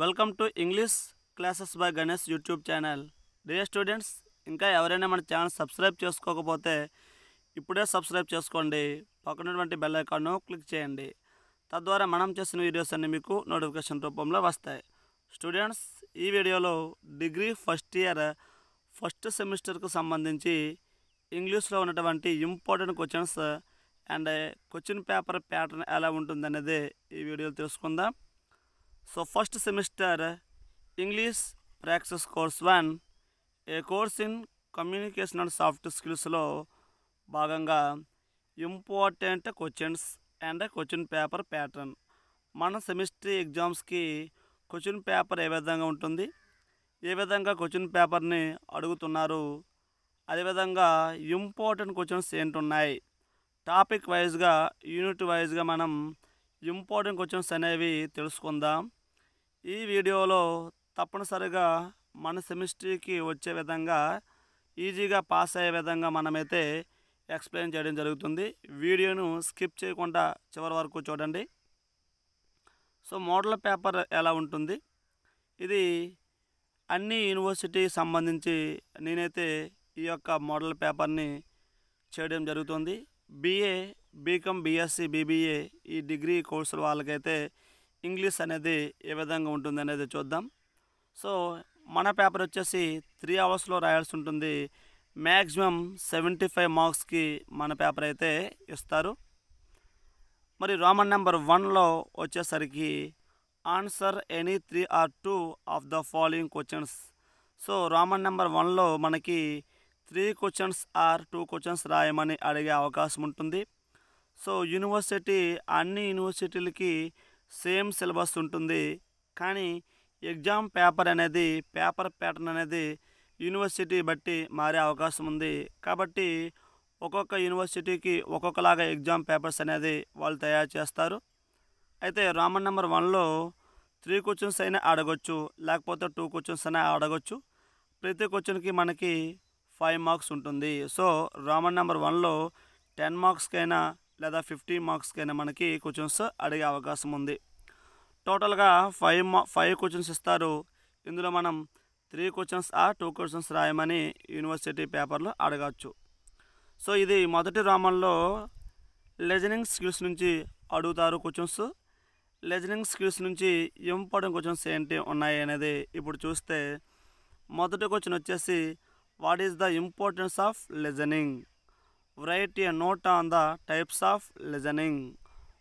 Welcome to English classes by Ganesh YouTube channel dear students ఇంకా ఎవరైనా మన ఛానల్ సబ్స్క్రైబ్ చేసుకోకపోతే ఇప్పుడే సబ్స్క్రైబ్ చేసుకోండి పక్కనటువంటి బెల్ ఐకాన్ను క్లిక్ చేయండి తద్వారా మనం చేసిన వీడియోస్ అన్నీ మీకు నోటిఫికేషన్ రూపంలో వస్తాయి స్టూడెంట్స్ ఈ వీడియోలో డిగ్రీ ఫస్ట్ ఇయర్ ఫస్ట్ సెమిస్టర్కు సంబంధించి ఇంగ్లీష్లో ఉన్నటువంటి important questions and question paper pattern ఎలా ఉంటుందనేది ఈ వీడియోలో తెలుసుకుందాం so first semester English Praxis course one A course in communication and soft స్కిల్స్లో భాగంగా important questions and question paper pattern మన సెమిస్టర్ ఎగ్జామ్స్కి క్వశ్చన్ పేపర్ ఏ విధంగా ఉంటుంది ఏ విధంగా క్వశ్చన్ పేపర్ని అడుగుతున్నారు అదేవిధంగా ఇంపార్టెంట్ క్వశ్చన్స్ ఏంటున్నాయి టాపిక్ వైజ్గా యూనిట్ వైజ్గా మనం ఇంపార్టెంట్ క్వశ్చన్స్ అనేవి తెలుసుకుందాం ఈ వీడియోలో తప్పనిసరిగా మన సెమిస్ట్రీకి వచ్చే విధంగా ఈజీగా పాస్ అయ్యే విధంగా మనమైతే ఎక్స్ప్లెయిన్ చేయడం జరుగుతుంది వీడియోను స్కిప్ చేయకుండా చివరి వరకు చూడండి సో మోడల్ పేపర్ ఎలా ఉంటుంది ఇది అన్ని యూనివర్సిటీకి సంబంధించి నేనైతే ఈ యొక్క మోడల్ పేపర్ని చేయడం జరుగుతుంది బీఏ బీకామ్ బీఎస్సీ బీబీఏ ఈ డిగ్రీ కోర్సుల వాళ్ళకైతే ఇంగ్లీష్ అనేది ఏ విధంగా ఉంటుంది అనేది చూద్దాం సో మన పేపర్ వచ్చేసి త్రీ అవర్స్లో రాయాల్సి ఉంటుంది మ్యాక్సిమం సెవెంటీ ఫైవ్ మార్క్స్కి మన పేపర్ అయితే ఇస్తారు మరి రోమన్ నెంబర్ వన్లో వచ్చేసరికి answer any three or two of the following questions so Roman number వన్లో మనకి three questions or two questions రాయమని అడిగే అవకాశం ఉంటుంది సో యూనివర్సిటీ అన్ని యూనివర్సిటీలకి సేమ్ సిలబస్ ఉంటుంది కానీ ఎగ్జామ్ పేపర్ అనేది పేపర్ ప్యాటర్న్ అనేది యూనివర్సిటీ బట్టి మారే అవకాశం ఉంది కాబట్టి ఒక్కొక్క యూనివర్సిటీకి ఒక్కొక్కలాగా ఎగ్జామ్ పేపర్స్ అనేది వాళ్ళు తయారు చేస్తారు అయితే రామన్ నెంబర్ వన్లో త్రీ క్వశ్చన్స్ అయినా అడగొచ్చు లేకపోతే టూ క్వశ్చన్స్ అయినా అడగొచ్చు ప్రతి క్వశ్చన్కి మనకి ఫైవ్ మార్క్స్ ఉంటుంది సో రామన్ నెంబర్ వన్లో టెన్ మార్క్స్కైనా లేదా ఫిఫ్టీ మార్క్స్కైనా మనకి క్వశ్చన్స్ అడిగే అవకాశం ఉంది టోటల్గా ఫైవ్ మా ఫైవ్ క్వశ్చన్స్ ఇస్తారు ఇందులో మనం త్రీ క్వశ్చన్స్ ఆ టూ క్వశ్చన్స్ రాయమని యూనివర్సిటీ పేపర్లో అడగచ్చు సో ఇది మొదటి రామంలో లెజనింగ్ స్కిల్స్ నుంచి అడుగుతారు క్వశ్చన్స్ లెజనింగ్ స్కిల్స్ నుంచి ఇంపార్టెంట్ క్వశ్చన్స్ ఏంటి ఉన్నాయి అనేది ఇప్పుడు చూస్తే మొదటి క్వశ్చన్ వచ్చేసి what is the importance of listening write a note on the types of listening.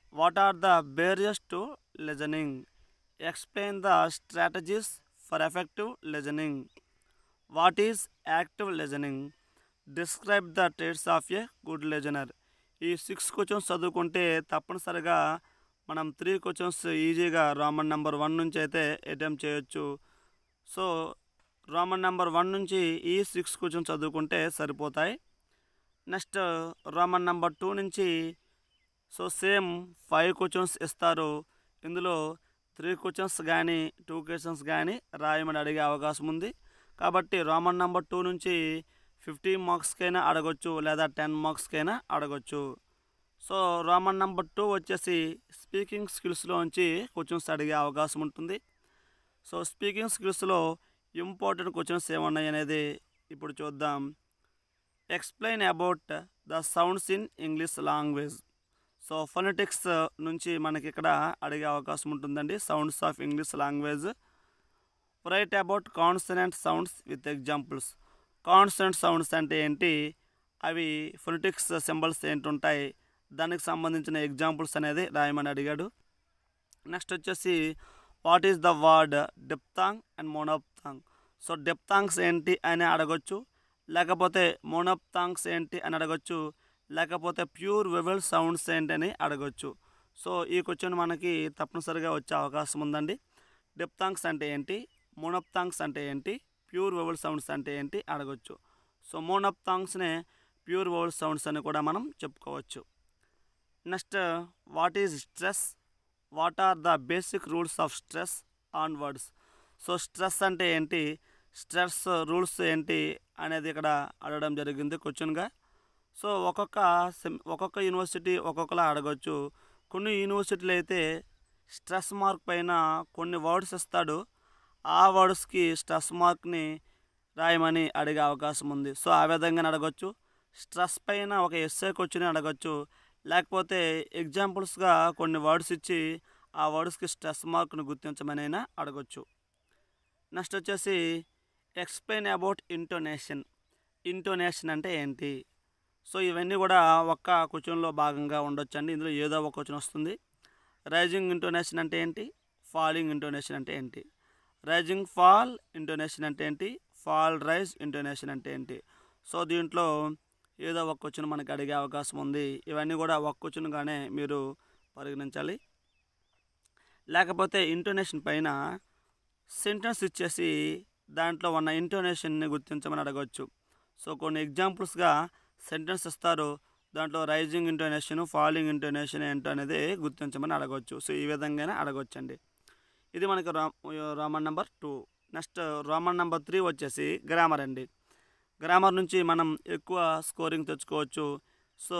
What are the barriers to listening? Explain the strategies for effective listening. What is active listening? Describe the traits of a good listener ఈ six questions చదువుకుంటే తప్పనిసరిగా మనం three questions ఈజీగా Roman number one నుంచి అయితే attempt చేయొచ్చు so Roman number one నుంచి ఈ సిక్స్ క్వశ్చన్స్ చదువుకుంటే సరిపోతాయి నెక్స్ట్ రోమన్ నెంబర్ టూ నుంచి సో సేమ్ ఫైవ్ క్వశ్చన్స్ ఇస్తారు ఇందులో త్రీ క్వశ్చన్స్ కానీ టూ క్వశ్చన్స్ కానీ రాయమని అడిగే అవకాశం ఉంది కాబట్టి రోమన్ నెంబర్ టూ నుంచి ఫిఫ్టీ మార్క్స్కైనా అడగచ్చు లేదా టెన్ మార్క్స్కైనా అడగచ్చు సో రోమన్ నెంబర్ టూ వచ్చేసి స్పీకింగ్ స్కిల్స్లోంచి క్వశ్చన్స్ అడిగే అవకాశం ఉంటుంది సో స్పీకింగ్ స్కిల్స్లో ఇంపార్టెంట్ క్వశ్చన్స్ ఏమున్నాయి అనేది ఇప్పుడు చూద్దాం explain about the sounds in English language so phonetics నుంచి మనకి ఇక్కడ అడిగే అవకాశం ఉంటుందండి sounds of English language right about consonant sounds with examples consonant sounds అంటే ఏంటి అవి ఫొనెటిక్స్ సింబల్స్ ఏంటి ఉంటాయి దానికి సంబంధించిన ఎగ్జాంపుల్స్ అనేది రాయమని అడిగాడు నెక్స్ట్ వచ్చేసి what is the word diphthong and monophthong so diphthongs ఏంటి అని అడగొచ్చు లేకపోతే మోనప్తాంగ్స్ ఏంటి అని అడగచ్చు లేకపోతే ప్యూర్ వెవెల్ సౌండ్స్ ఏంటి అని అడగొచ్చు సో ఈ క్వశ్చన్ మనకి తప్పనిసరిగా వచ్చే అవకాశం ఉందండి డెప్తాంగ్స్ అంటే ఏంటి మోనప్తాంగ్స్ అంటే ఏంటి ప్యూర్ వెవల్ సౌండ్స్ అంటే ఏంటి అడగచ్చు సో మోనప్తాంగ్స్నే ప్యూర్ వెవల్ సౌండ్స్ అని కూడా మనం చెప్పుకోవచ్చు next what is stress what are the basic rules of stress on words so stress అంటే ఏంటి స్టెప్స్ రూల్స్ ఏంటి అనేది ఇక్కడ అడగడం జరిగింది క్వశ్చన్గా సో ఒక్కొక్క ఒక్కొక్క యూనివర్సిటీ ఒక్కొక్కలా అడగచ్చు కొన్ని యూనివర్సిటీలు అయితే స్ట్రెస్ మార్క్ పైన కొన్ని వర్డ్స్ ఇస్తాడు ఆ వర్డ్స్కి స్ట్రెస్ మార్క్ని రాయమని అడిగే అవకాశం ఉంది సో ఆ విధంగా అడగచ్చు స్ట్రెస్ పైన ఒక ఎస్ఏ క్వశ్చన్ అడగచ్చు లేకపోతే ఎగ్జాంపుల్స్గా కొన్ని వర్డ్స్ ఇచ్చి ఆ వర్డ్స్కి స్ట్రెస్ మార్క్ను గుర్తించమనైనా అడగచ్చు నెక్స్ట్ వచ్చేసి ఎక్స్ప్లెయిన్ అబౌట్ ఇంటోనేషన్ ఇంటోనేషన్ అంటే ఏంటి సో ఇవన్నీ కూడా ఒక్క క్వశ్చన్లో భాగంగా అండి ఇందులో ఏదో ఒక క్వశ్చన్ వస్తుంది రైజింగ్ ఇంటోనేషన్ అంటే ఏంటి ఫాలింగ్ ఇంటోనేషన్ అంటే ఏంటి రైజింగ్ ఫాల్ ఇంటోనేషన్ అంటే ఏంటి ఫాల్ రైజ్ ఇంటోనేషన్ అంటే ఏంటి సో దీంట్లో ఏదో ఒక క్వశ్చన్ మనకు అడిగే అవకాశం ఉంది ఇవన్నీ కూడా ఒక క్వశ్చన్గానే మీరు పరిగణించాలి లేకపోతే ఇంటోనేషన్ పైన సెంటెన్స్ ఇచ్చేసి దాంట్లో ఉన్న ఇంటోనేషన్ని గుర్తించమని అడగవచ్చు సో కొన్ని ఎగ్జాంపుల్స్గా సెంటెన్స్ ఇస్తారు దాంట్లో రైజింగ్ ఇంటోనేషన్ ఫాలోయింగ్ ఇంటోనేషన్ ఏంటో అనేది గుర్తించమని అడగవచ్చు సో ఈ విధంగానే అండి ఇది మనకి Roman number two next Roman number three వచ్చేసి గ్రామర్ అండి గ్రామర్ నుంచి మనం ఎక్కువ స్కోరింగ్ తెచ్చుకోవచ్చు సో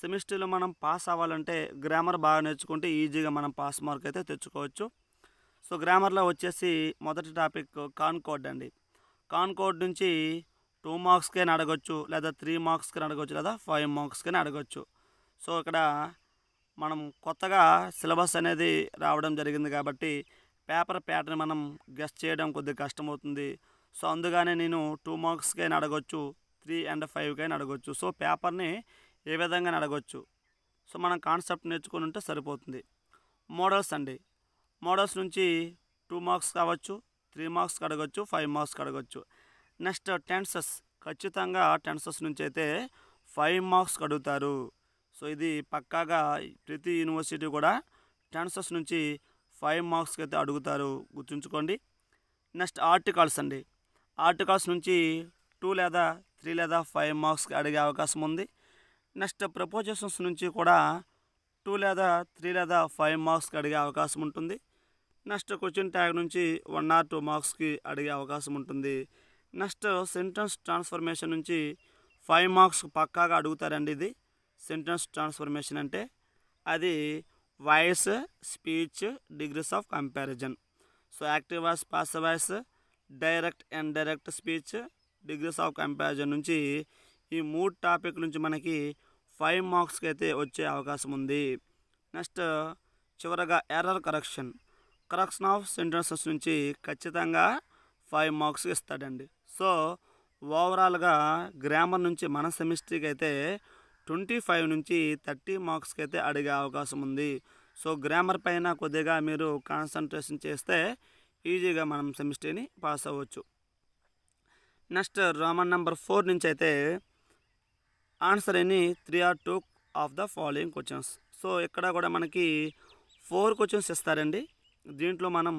సెమిస్టర్లో మనం పాస్ అవ్వాలంటే గ్రామర్ బాగా నేర్చుకుంటే ఈజీగా మనం పాస్ మార్క్ అయితే తెచ్చుకోవచ్చు సో గ్రామర్లో వచ్చేసి మొదటి టాపిక్ కాన్కోడ్ అండి కాన్కోడ్ నుంచి టూ మార్క్స్కే అడగచ్చు లేదా త్రీ మార్క్స్కి అడగచ్చు లేదా ఫైవ్ మార్క్స్కైనా అడగచ్చు సో ఇక్కడ మనం కొత్తగా సిలబస్ అనేది రావడం జరిగింది కాబట్టి పేపర్ ప్యాటర్న్ మనం గెస్ చేయడం కొద్దిగా కష్టమవుతుంది సో అందుగానే నేను టూ మార్క్స్కే అడగచ్చు త్రీ అండ్ ఫైవ్కైనా అడగచ్చు సో పేపర్ని ఏ విధంగా అడగచ్చు సో మనం కాన్సెప్ట్ నేర్చుకుని ఉంటే సరిపోతుంది మోడల్స్ అండి మోడల్స్ నుంచి టూ మార్క్స్ కావచ్చు త్రీ మార్క్స్ కడగచ్చు ఫైవ్ మార్క్స్ కడగచ్చు నెక్స్ట్ టెన్సెస్ ఖచ్చితంగా టెన్సెస్ నుంచి అయితే ఫైవ్ మార్క్స్ అడుగుతారు సో ఇది పక్కాగా ప్రతి యూనివర్సిటీ కూడా టెన్సెస్ నుంచి ఫైవ్ మార్క్స్కి అయితే అడుగుతారు గుర్తుంచుకోండి నెక్స్ట్ ఆర్టికల్స్ అండి ఆర్టికల్స్ నుంచి టూ లేదా త్రీ లేదా ఫైవ్ మార్క్స్కి అడిగే అవకాశం ఉంది నెక్స్ట్ ప్రపోజల్స్ నుంచి కూడా టూ లేదా త్రీ లేదా ఫైవ్ మార్క్స్కి అడిగే అవకాశం ఉంటుంది నెక్స్ట్ క్వశ్చన్ ట్యాగ్ నుంచి వన్ ఆర్ టూ మార్క్స్కి అడిగే అవకాశం ఉంటుంది నెక్స్ట్ సెంటెన్స్ ట్రాన్స్ఫర్మేషన్ నుంచి ఫైవ్ మార్క్స్ పక్కాగా అడుగుతారండి ఇది సెంటెన్స్ ట్రాన్స్ఫర్మేషన్ అంటే అది voice speech degrees of comparison so active voice passive voice direct and direct speech degrees of comparison నుంచి ఈ మూడు టాపిక్ నుంచి మనకి ఫైవ్ మార్క్స్కి అయితే వచ్చే అవకాశం ఉంది నెక్స్ట్ చివరగా error correction correction of sentences నుంచి ఖచ్చితంగా ఫైవ్ మార్క్స్ ఇస్తాడండి సో ఓవరాల్గా గ్రామర్ నుంచి మన సెమిస్ట్రీకి అయితే ట్వంటీ ఫైవ్ నుంచి థర్టీ మార్క్స్కి అయితే అడిగే అవకాశం ఉంది సో గ్రామర్ పైన కొద్దిగా మీరు కాన్సన్ట్రేషన్ చేస్తే ఈజీగా మనం సెమిస్ట్రీని పాస్ అవ్వచ్చు నెక్స్ట్ రోమన్ నెంబర్ ఫోర్ నుంచి అయితే answer any three or two of the following questions so ఇక్కడ కూడా మనకి ఫోర్ క్వశ్చన్స్ ఇస్తారండి దీంట్లో మనం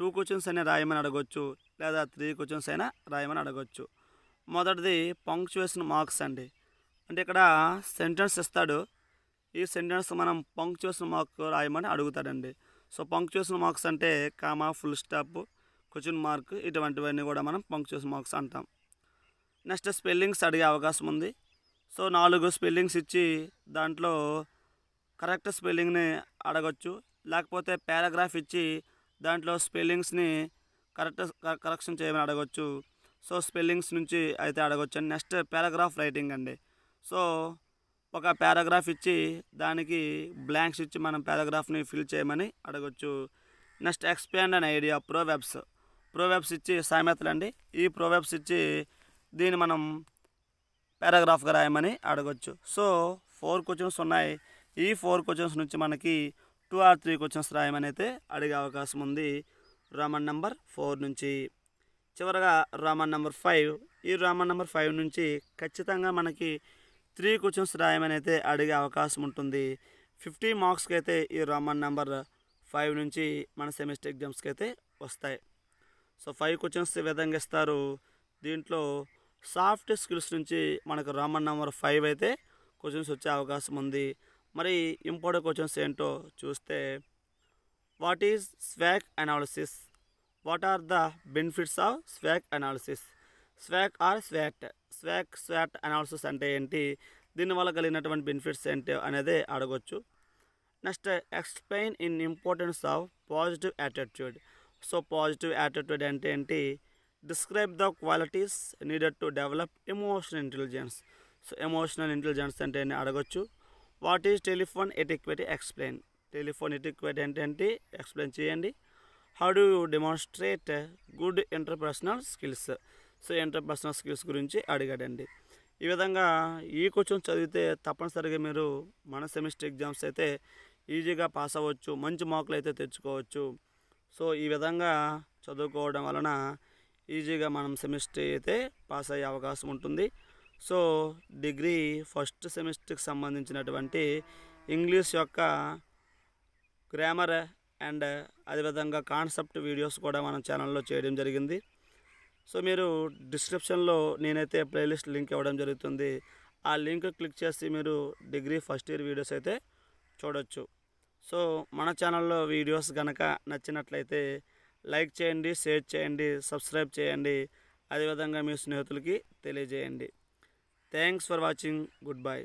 టూ క్వశ్చన్స్ అయినా రాయమని అడగవచ్చు లేదా త్రీ క్వశ్చన్స్ అయినా రాయమని అడగవచ్చు మొదటిది పంక్చువేషన్ మార్క్స్ అండి అంటే ఇక్కడ సెంటెన్స్ ఇస్తాడు ఈ సెంటెన్స్ మనం పంక్చువేషన్ మార్క్ రాయమని అడుగుతాడండి సో పంక్చువేషన్ మార్క్స్ అంటే comma full stop question mark ఇటువంటివన్నీ కూడా మనం పంక్చువేషన్ మార్క్స్ అంటాం నెక్స్ట్ స్పెల్లింగ్స్ అడిగే అవకాశం ఉంది సో నాలుగు స్పెల్లింగ్స్ ఇచ్చి దాంట్లో కరెక్ట్ స్పెల్లింగ్ని అడగచ్చు లేకపోతే పారాగ్రాఫ్ ఇచ్చి దాంట్లో స్పెల్లింగ్స్ని కరెక్ట్ కరెక్షన్ చేయమని అడగచ్చు సో స్పెల్లింగ్స్ నుంచి అయితే అడగచ్చు నెక్స్ట్ పారాగ్రాఫ్ రైటింగ్ అండి సో ఒక పారాగ్రాఫ్ ఇచ్చి దానికి బ్లాంక్స్ ఇచ్చి మనం పారాగ్రాఫ్ని ఫిల్ చేయమని అడగచ్చు నెక్స్ట్ ఎక్స్పాండ్ అనే ఐడియా ప్రోవెబ్స్ ప్రోవెబ్స్ ఇచ్చి సామెతలు అండి ఈ ప్రోవెబ్స్ ఇచ్చి దీన్ని మనం పారాగ్రాఫ్గా రాయమని అడగచ్చు సో ఫోర్ క్వశ్చన్స్ ఉన్నాయి ఈ ఫోర్ క్వశ్చన్స్ నుంచి మనకి టూ ఆర్ త్రీ క్వశ్చన్స్ రాయమని అయితే అడిగే అవకాశం ఉంది రోమన్ నెంబర్ ఫోర్ నుంచి చివరగా రామన్ నెంబర్ ఫైవ్ ఈ రామన్ నెంబర్ ఫైవ్ నుంచి ఖచ్చితంగా మనకి త్రీ క్వశ్చన్స్ రాయమని అయితే అడిగే అవకాశం ఉంటుంది ఫిఫ్టీ మార్క్స్కి అయితే ఈ రోమన్ నెంబర్ ఫైవ్ నుంచి మన సెమిస్టర్ ఎగ్జామ్స్కి అయితే వస్తాయి సో ఫైవ్ క్వశ్చన్స్ విధంగా ఇస్తారు దీంట్లో సాఫ్ట్ స్కిల్స్ నుంచి మనకు రామన్ నెంబర్ ఫైవ్ అయితే క్వశ్చన్స్ వచ్చే అవకాశం ఉంది మరి ఇంపార్టెంట్ క్వశ్చన్స్ ఏంటో చూస్తే what is స్వాక్ analysis what are the benefits of స్వాక్ analysis స్వాక్ are swat స్వాక్ swat analysis అంటే ఏంటి దీనివల్ల కలిగినటువంటి బెనిఫిట్స్ ఏంటి అనేది అడగొచ్చు next explain in importance of positive attitude so positive attitude అంటే ఏంటి describe the qualities needed to develop emotional intelligence so emotional intelligence అంటే అడగొచ్చు what is telephone ఎటిక్వెట్ explain telephone etiquette ఏంటంటే ఎక్స్ప్లెయిన్ చేయండి how do demonstrate good interpersonal skills so interpersonal skills గురించి అడిగాడండి ఈ విధంగా ఈ క్వశ్చన్ చదివితే తప్పనిసరిగా మీరు మన సెమిస్టర్ ఎగ్జామ్స్ అయితే ఈజీగా పాస్ అవ్వచ్చు మంచి మార్కులు అయితే తెచ్చుకోవచ్చు సో ఈ విధంగా చదువుకోవడం వలన ఈజీగా మనం సెమిస్టర్ అయితే పాస్ అయ్యే అవకాశం ఉంటుంది సో డిగ్రీ ఫస్ట్ సెమిస్టర్కి సంబంధించినటువంటి ఇంగ్లీష్ యొక్క గ్రామర్ అండ్ అదేవిధంగా కాన్సెప్ట్ వీడియోస్ కూడా మనం ఛానల్లో చేయడం జరిగింది సో మీరు డిస్క్రిప్షన్లో నేనైతే ప్లేలిస్ట్ లింక్ ఇవ్వడం జరుగుతుంది ఆ లింక్ క్లిక్ చేసి మీరు డిగ్రీ ఫస్ట్ ఇయర్ వీడియోస్ అయితే చూడొచ్చు సో మన ఛానల్లో వీడియోస్ కనుక నచ్చినట్లయితే లైక్ చేయండి షేర్ చేయండి సబ్స్క్రైబ్ చేయండి అదేవిధంగా మీ స్నేహితులకి తెలియజేయండి thanks for watching good bye